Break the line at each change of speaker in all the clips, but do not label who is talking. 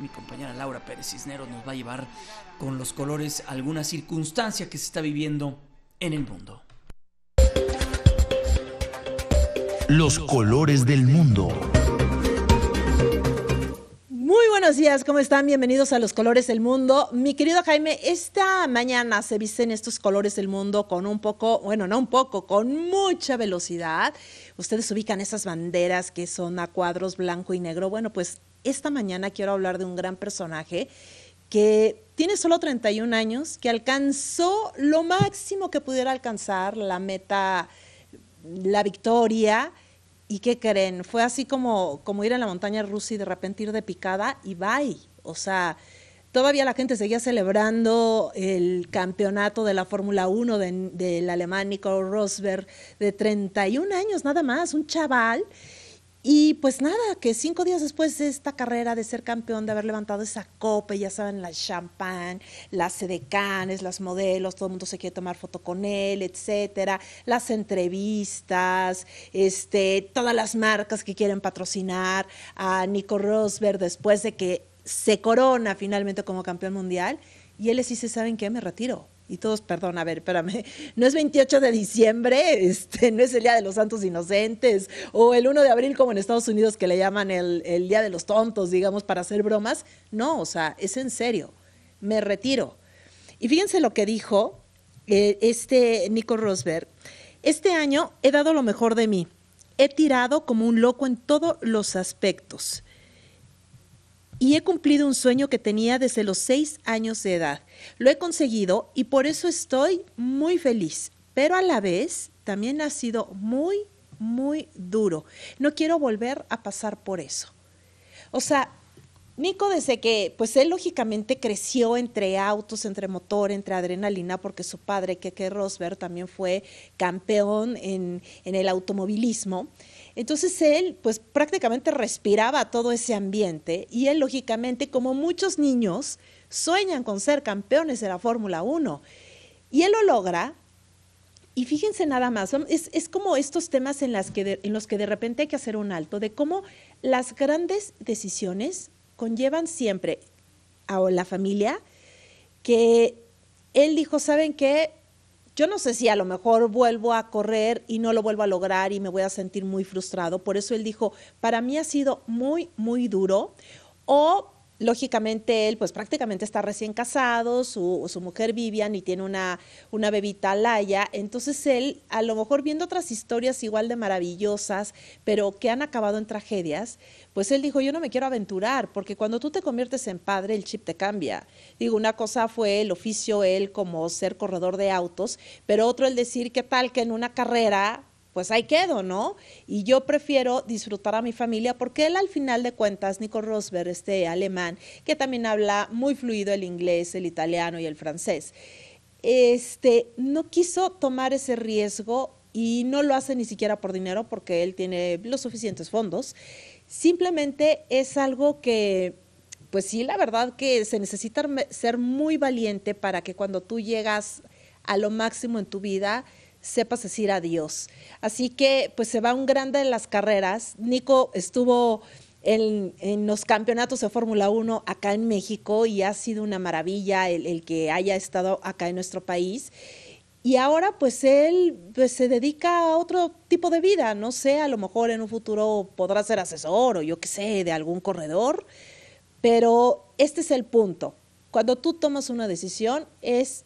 mi compañera Laura Pérez Cisneros nos va a llevar con los colores alguna circunstancia que se está viviendo en el mundo. Los colores del mundo
buenos días, ¿cómo están? Bienvenidos a Los Colores del Mundo. Mi querido Jaime, esta mañana se visten estos colores del mundo con un poco, bueno, no un poco, con mucha velocidad. Ustedes ubican esas banderas que son a cuadros blanco y negro. Bueno, pues esta mañana quiero hablar de un gran personaje que tiene solo 31 años, que alcanzó lo máximo que pudiera alcanzar, la meta, la victoria ¿Y qué creen? Fue así como, como ir a la montaña rusa y de repente ir de picada y bye. O sea, todavía la gente seguía celebrando el campeonato de la Fórmula 1 del alemán Nico Rosberg de 31 años nada más, un chaval y pues nada, que cinco días después de esta carrera, de ser campeón, de haber levantado esa copa, ya saben, la champán, las sedecanes, las modelos, todo el mundo se quiere tomar foto con él, etcétera, las entrevistas, este, todas las marcas que quieren patrocinar a Nico Rosberg después de que se corona finalmente como campeón mundial. Y él les dice, ¿saben qué? Me retiro y todos, perdón, a ver, espérame, no es 28 de diciembre, este, no es el Día de los Santos Inocentes, o el 1 de abril como en Estados Unidos que le llaman el, Día de los Tontos, digamos, para hacer bromas. No, o sea, es en serio, me retiro. Y fíjense lo que dijo eh, este Nico Rosberg, este año he dado lo mejor de mí, he tirado como un loco en todos los aspectos y he cumplido un sueño que tenía desde los seis años de edad. Lo he conseguido y por eso estoy muy feliz, pero a la vez también ha sido muy, muy duro. No quiero volver a pasar por eso. O sea, Nico desde que, pues él lógicamente creció entre autos, entre motor, entre adrenalina, porque su padre, Keke Rosberg, también fue campeón en, en el automovilismo. Entonces él pues prácticamente respiraba todo ese ambiente y él lógicamente como muchos niños sueñan con ser campeones de la Fórmula 1 y él lo logra y fíjense nada más, es, como estos temas en, que en los que de repente hay que hacer un alto, de cómo las grandes decisiones conllevan siempre a la familia que él dijo, ¿saben qué? Yo no sé si a lo mejor vuelvo a correr y no lo vuelvo a lograr y me voy a sentir muy frustrado. Por eso él dijo, para mí ha sido muy, muy duro. O lógicamente él pues prácticamente está recién casado, su, su, mujer Vivian y tiene una, una bebita Laya entonces él a lo mejor viendo otras historias igual de maravillosas, pero que han acabado en tragedias, pues él dijo, yo no me quiero aventurar, porque cuando tú te conviertes en padre el chip te cambia. Digo, una cosa fue el oficio él como ser corredor de autos, pero otro el decir, ¿qué tal que en una carrera pues ahí quedo, ¿no? Y yo prefiero disfrutar a mi familia porque él al final de cuentas, Nico Rosberg, este alemán, que también habla muy fluido el inglés, el italiano y el francés, este, no quiso tomar ese riesgo y no lo hace ni siquiera por dinero porque él tiene los suficientes fondos. Simplemente es algo que pues sí, la verdad que se necesita ser muy valiente para que cuando tú llegas a lo máximo en tu vida, sepas decir adiós. Así que pues se va un grande en las carreras. Nico estuvo en, los campeonatos de Fórmula 1 acá en México y ha sido una maravilla el, el que haya estado acá en nuestro país. Y ahora pues él pues, se dedica a otro tipo de vida, no sé, a lo mejor en un futuro podrá ser asesor o yo qué sé, de algún corredor, pero este es el punto. Cuando tú tomas una decisión es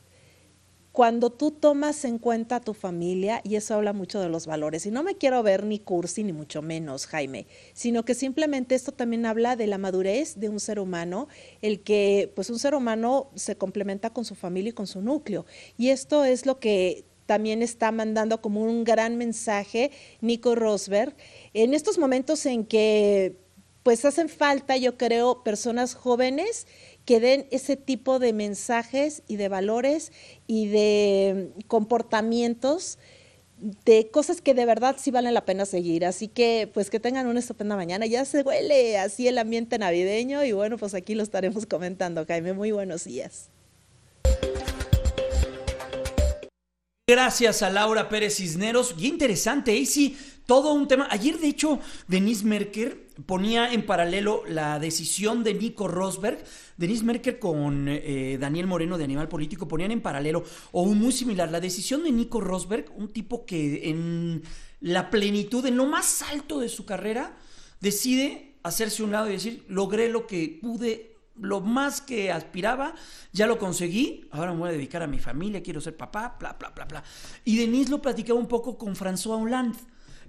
cuando tú tomas en cuenta a tu familia, y eso habla mucho de los valores, y no me quiero ver ni cursi, ni mucho menos, Jaime, sino que simplemente esto también habla de la madurez de un ser humano, el que pues un ser humano se complementa con su familia y con su núcleo. Y esto es lo que también está mandando como un gran mensaje Nico Rosberg en estos momentos en que pues hacen falta, yo creo, personas jóvenes que den ese tipo de mensajes y de valores y de mm, comportamientos de cosas que de verdad sí valen la pena seguir. Así que, pues que tengan una estupenda mañana. Ya se huele así el ambiente navideño y bueno, pues aquí lo estaremos comentando, Jaime. Muy buenos días.
Gracias a Laura Pérez Cisneros. Qué interesante, sí todo un tema. Ayer, de hecho, Denise Merker ponía en paralelo la decisión de Nico Rosberg, Denise Merker con eh, Daniel Moreno de Animal Político, ponían en paralelo o muy similar la decisión de Nico Rosberg, un tipo que en la plenitud, en lo más alto de su carrera, decide hacerse un lado y decir, logré lo que pude lo más que aspiraba, ya lo conseguí, ahora me voy a dedicar a mi familia, quiero ser papá, bla, bla, bla, bla. Y Denise lo platicaba un poco con François Hollande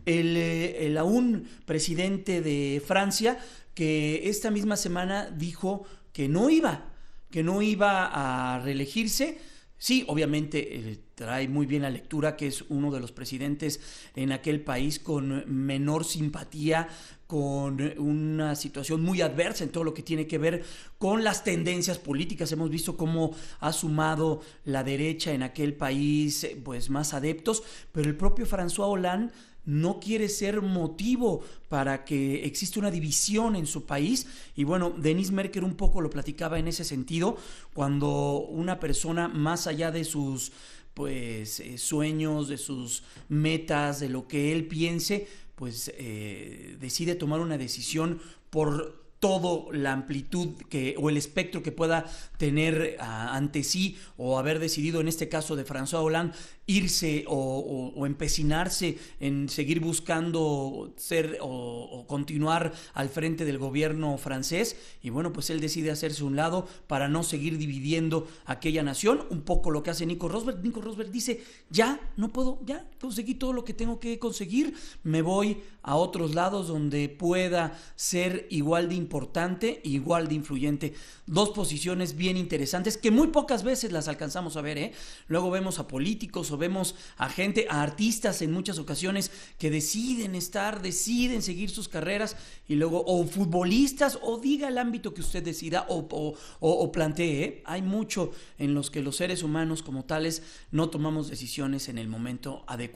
eh, el, aún presidente de Francia, que esta misma semana dijo que no iba, que no iba a reelegirse. Sí, obviamente eh, trae muy bien la lectura, que es uno de los presidentes en aquel país con menor simpatía, con una situación muy adversa en todo lo que tiene que ver con las tendencias políticas. Hemos visto cómo ha sumado la derecha en aquel país, eh, pues más adeptos, pero el propio François Hollande no quiere ser motivo para que exista una división en su país. Y bueno, Denis Merkel un poco lo platicaba en ese sentido, cuando una persona más allá de sus pues eh, sueños, de sus metas, de lo que él piense, pues eh, decide tomar una decisión por todo la amplitud que, o el espectro que pueda tener ah, ante sí o haber decidido en este caso de François Hollande irse o, empecinarse en seguir buscando ser o, continuar al frente del gobierno francés y bueno pues él decide hacerse un lado para no seguir dividiendo aquella nación un poco lo que hace Nico Rosberg Nico Rosberg dice ya no puedo ya conseguí todo lo que tengo que conseguir me voy a otros lados donde pueda ser igual de importante igual de influyente. Dos posiciones bien interesantes que muy pocas veces las alcanzamos a ver. ¿eh? Luego vemos a políticos o vemos a gente, a artistas en muchas ocasiones que deciden estar, deciden seguir sus carreras y luego o futbolistas o diga el ámbito que usted decida o, o, plantee. ¿eh? Hay mucho en los que los seres humanos como tales no tomamos decisiones en el momento adecuado